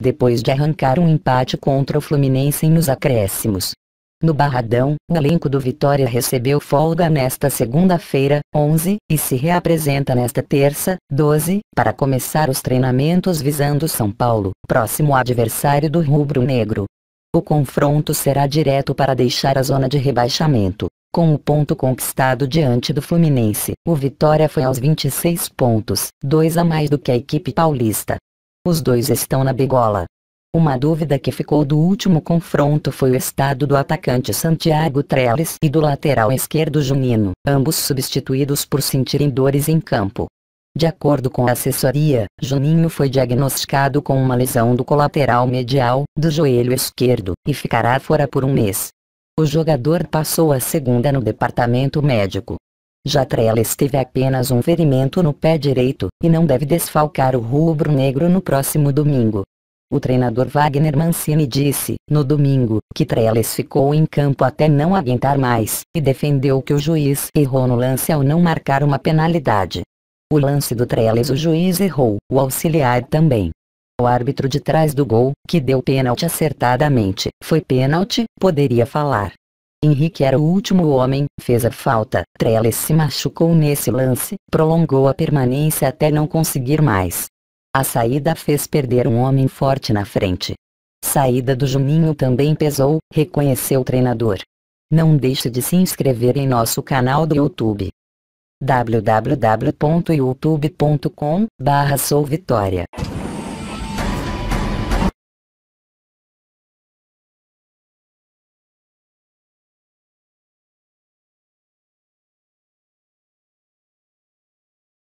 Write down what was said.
depois de arrancar um empate contra o Fluminense nos acréscimos. No Barradão, o elenco do Vitória recebeu folga nesta segunda-feira, 11, e se reapresenta nesta terça, 12, para começar os treinamentos visando São Paulo, próximo adversário do Rubro Negro. O confronto será direto para deixar a zona de rebaixamento. Com o ponto conquistado diante do Fluminense, o Vitória foi aos 26 pontos, dois a mais do que a equipe paulista. Os dois estão na bigola. Uma dúvida que ficou do último confronto foi o estado do atacante Santiago Trellis e do lateral esquerdo Junino, ambos substituídos por sentirem dores em campo. De acordo com a assessoria, Juninho foi diagnosticado com uma lesão do colateral medial, do joelho esquerdo, e ficará fora por um mês. O jogador passou a segunda no departamento médico, Jatreles teve apenas um ferimento no pé direito, e não deve desfalcar o rubro-negro no próximo domingo. O treinador Wagner Mancini disse, no domingo, que Trellis ficou em campo até não aguentar mais, e defendeu que o juiz errou no lance ao não marcar uma penalidade. O lance do Trellis o juiz errou, o auxiliar também. O árbitro de trás do gol, que deu pênalti acertadamente, foi pênalti, poderia falar. Henrique era o último homem, fez a falta. Trellis se machucou nesse lance, prolongou a permanência até não conseguir mais. A saída fez perder um homem forte na frente. Saída do Juninho também pesou, reconheceu o treinador. Não deixe de se inscrever em nosso canal do YouTube. www.youtube.com/souvitória